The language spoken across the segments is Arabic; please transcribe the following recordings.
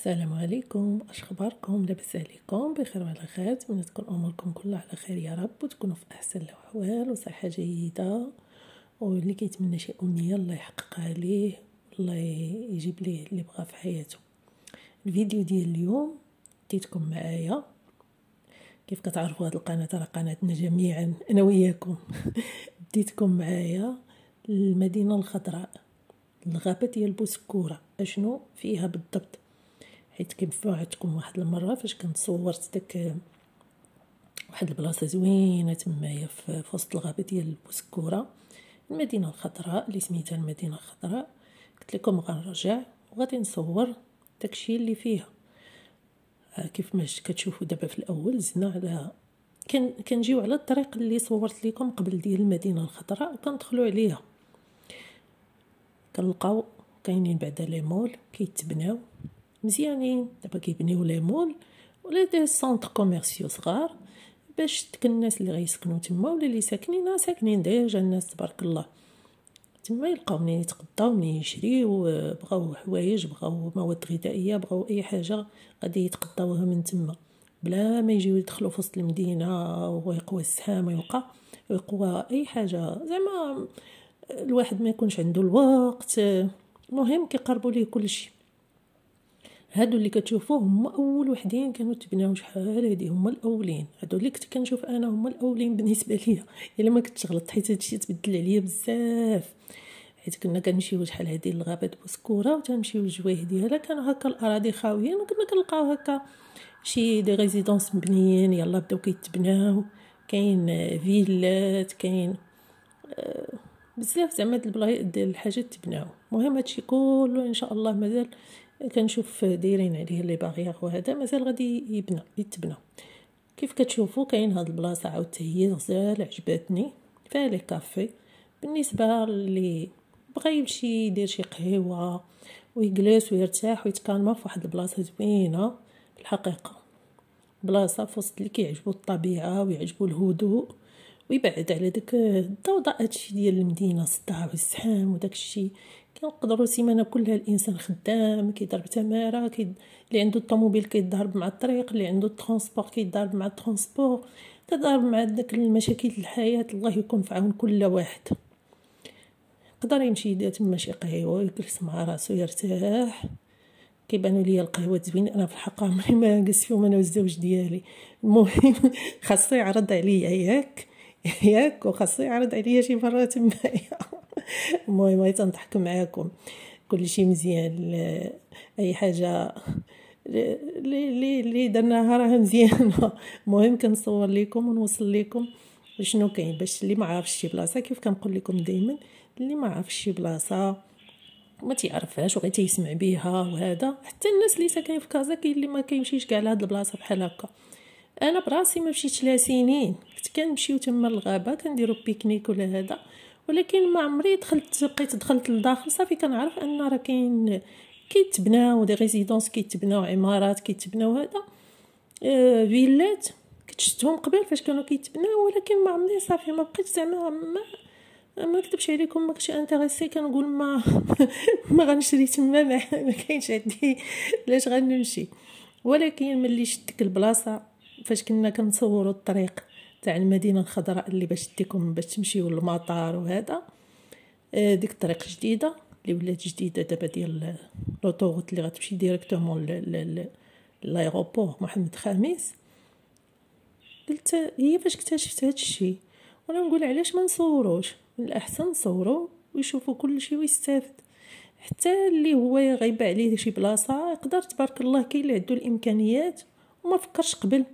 السلام عليكم اش اخباركم لاباس عليكم بخير وعلى خير نتمنى تكون اموركم كلها على خير يا رب وتكونوا في احسن الاحوال وصحه جيده واللي كيتمنى شي امنيه الله يحققها ليه الله يجيب ليه اللي بغا في حياته الفيديو ديال اليوم ديتكم معايا كيف كتعرفوا هذه القناه راه قناتنا جميعا انا وياكم ديتكم معايا المدينه الخضراء الغابه ديال بوسكوره اشنو فيها بالضبط حيت كيف وعدتكم واحد المره فاش كنت صورت داك واحد البلاصه زوينه تمايا في وسط الغابه ديال البوسكوره المدينه الخضراء اللي سميتها المدينه الخضراء قلت لكم غنرجع وغادي نصور داكشي اللي فيها آه، كيف ما كتشوفوا دابا في الاول زدنا على كان كنجيو على الطريق اللي صورت لكم قبل ديال المدينه الخضراء وكندخلوا عليها كنلقاو كاينين بعدا لي مول كيتبناو مزيانين دابا كيبنيو لي مول ولا دي سونتر كوميرسيو صغار باش تك الناس اللي غيسكنوا تما ولا اللي ساكنين ساكنين ديجا الناس تبارك الله تما يلقاو منين يتقداو منين يشريو آه، بغاو حوايج بغاو مواد غذائيه بغاو اي حاجه غادي يتقداوها من تما بلا ما يجيو يدخلوا في وسط المدينه ويقوى السهام ويلقى ويقوى اي حاجه زعما الواحد ما يكونش عنده الوقت المهم آه، كيقربوا ليه كلشي هادو اللي كتشوفوه هما اول وحدين كانوا تبناو شحال هادي هما الاولين هادو اللي كنت كنشوف انا هما الاولين بالنسبه ليا الا ما كنتش غلطت حيت هادشي تبدل عليا بزاف حيت كنا كنمشيو شحال هادي لغابات بوسكوره وتنمشيو للجوايه ديالها كانوا هكا الاراضي خاويين وكنا كنلقاو هكا شي دي ريزيدونس مبنيين يلا بداو كيتبناو كاين فيلات كاين آه، بزاف زعما هاد البلايص الحاجات تبناو المهم هادشي كله ان شاء الله مازال كنشوف دايرين عليه لي باغيير وهذا مازال غادي يبنى يتبنى كيف كتشوفوا كاين هاد البلاصه عاود هي غزال عجبتني فيها لي كافي بالنسبه اللي بغى يمشي يدير شي قهوه ويجلس ويرتاح ويتكلم في واحد البلاصه زوينه الحقيقه بلاصه في وسط اللي كيعجبو الطبيعه ويعجبو الهدوء ويبعد على داك الضوضاء هادشي ديال المدينه الصداع والزحام وداكشي الشيء كنقدروا السيمانه كلها الانسان خدام كيضرب تماره كي اللي عنده الطوموبيل كيضرب مع الطريق اللي عنده الترونسبور كيضرب مع الترونسبور تضرب مع داك المشاكل الحياه الله يكون في عون كل واحد يقدر يمشي يدير تما شي قهوه يجلس مع راسو يرتاح كيبانوا ليا القهوه زوين انا في الحقيقه ما جلس فيهم انا والزوج ديالي المهم خاصو يعرض عليا ياك ياك وخاصو يعرض عليا شي مره تمايا المهم غير تنضحك معاكم كل شيء مزيان اي حاجه لي لي درناها راه مزيانه المهم كنصور لكم ونوصل لكم شنو كاين باش اللي ما عارفش شي بلاصه كيف كنقول لكم دائما اللي ما عارفش شي بلاصه ما تيعرفهاش وغير تيسمع بها وهذا حتى الناس اللي ساكنين في كازا كاين اللي ما كيمشيش كاع لهاد البلاصه بحال هكا انا براسي ما مشيتش لا سنين كنت كنمشيو تما للغابه كنديرو بيكنيك ولا هذا ولكن ما عمري دخلت بقيت دخلت لداخل صافي كنعرف ان راه كاين كيتبناو دي ريزيدونس كيتبناو عمارات كيتبناو هذا آه فيلات كتشتهم قبل فاش كانوا كيتبناو ولكن ما عمري صافي ما بقيت زعما ما ما كتبش عليكم ما كنتش انتريسي كنقول ما ما غنشري تما ما, ما كاينش عندي علاش غنمشي ولكن ملي شدت ديك البلاصه فاش كنا كنصوروا الطريق تاع المدينه الخضراء اللي باش ديكم باش تمشيو للمطار وهذا آه، ديك الطريق جديده اللي ولات جديده دابا ديال لوطوغوت اللي غتمشي ديريكتومون لايغوبور محمد خامس قلت هي فاش اكتشفت هذا الشيء وانا نقول علاش ما نصوروش من الاحسن نصورو ويشوفوا كل شيء ويستافد حتى اللي هو غيباع عليه شي بلاصه يقدر تبارك الله كاين اللي عنده الامكانيات وما فكرش قبل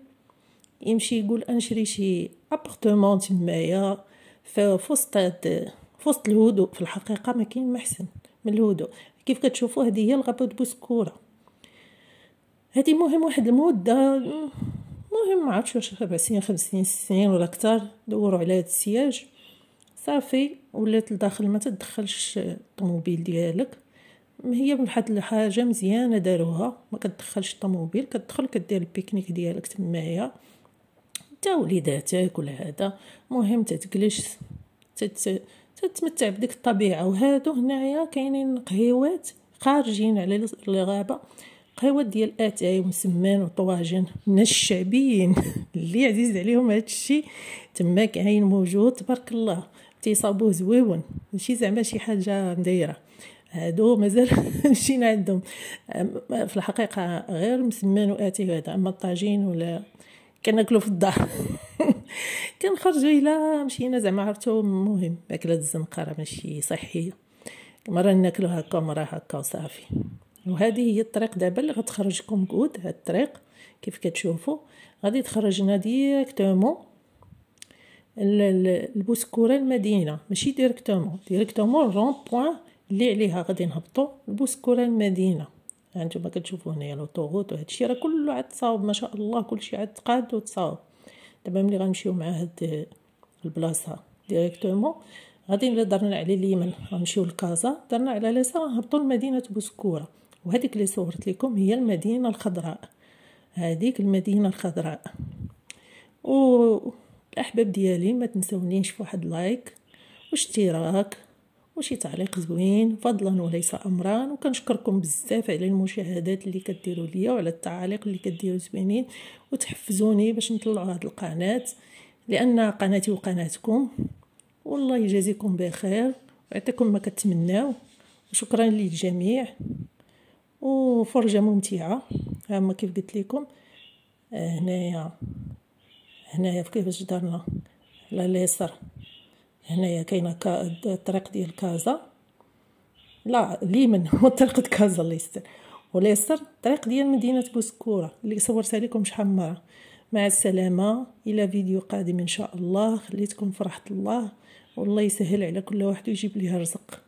يمشي يقول انشري شي ابارتمون تمايا في وسط في وسط الهدوء في الحقيقه ما كاين محسن من الهدوء كيف كتشوفوا هذه هي الغابه بوسكوره هذه مهم واحد المده مهم ما عرفتش واش ربع سنين خمس سنين ست سنين ولا كتر دوروا على هذا السياج صافي ولات لداخل ما تدخلش الطوموبيل ديالك هي من حد الحاجه مزيانه داروها ما كتدخلش الطوموبيل كتدخل كدير البيكنيك ديالك تمايا وليداتك ولا هذا مهم تتجلش تت تتمتع بديك الطبيعه وهادو هنايا كاينين قهيوات خارجين على الغابه قهيوات ديال اتاي ومسمان وطواجن من الشعبيين اللي عزيز عليهم هادشي تما كاين موجود تبارك الله تيصابوه زويون ماشي زعما شي حاجه مدايره هادو مازال مشينا عندهم في الحقيقه غير مسمان واتاي هذا اما الطاجين ولا كناكلو في الدار كنخرجوا الا مشينا زعما عرفتو المهم ماكله الزنقه راه ماشي صحيه مره ناكلو هكا مره هكا وصافي وهذه هي الطريق دابا اللي غتخرجكم كود هاد الطريق كيف كتشوفوا غادي تخرجنا ديريكتومون البوسكوره المدينه ماشي ديريكتومون ديريكتومون رون بوين اللي عليها غادي نهبطوا البوسكوره المدينه هانتوما يعني كتشوفوا هنايا لوطوغوت وهادشي راه كله عاد تصاوب ما شاء الله كلشي عاد تقاد وتصاوب دابا ملي غنمشيو مع هاد البلاصه ديريكتومون غادي الا درنا على اليمين غنمشيو لكازا درنا على اليسار غنهبطوا لمدينه بوسكوره وهذيك اللي صورت لكم هي المدينه الخضراء هذيك المدينه الخضراء و الاحباب ديالي ما تنساونيش فواحد لايك واشتراك وشي تعليق زوين فضلا وليس امرا وكنشكركم بزاف على المشاهدات اللي كديروا ليا وعلى التعاليق اللي كديروا زوينين وتحفزوني باش نطلعوا هاد القناه لان قناتي وقناتكم والله يجازيكم بخير ويعطيكم ما كتمناو شكرا للجميع وفرجه ممتعه هما كيف قلت لكم آه، هنايا هنايا كيفاش درنا على ليسر هنايا كاينه الطريق ديال كازا لا ليمن هو طريق كازا الله يستر واليسر الطريق ديال مدينه بوسكوره اللي صورتها لكم شحال مره مع السلامه الى فيديو قادم ان شاء الله خليتكم فرحه الله والله يسهل على كل واحد ويجيب ليه رزق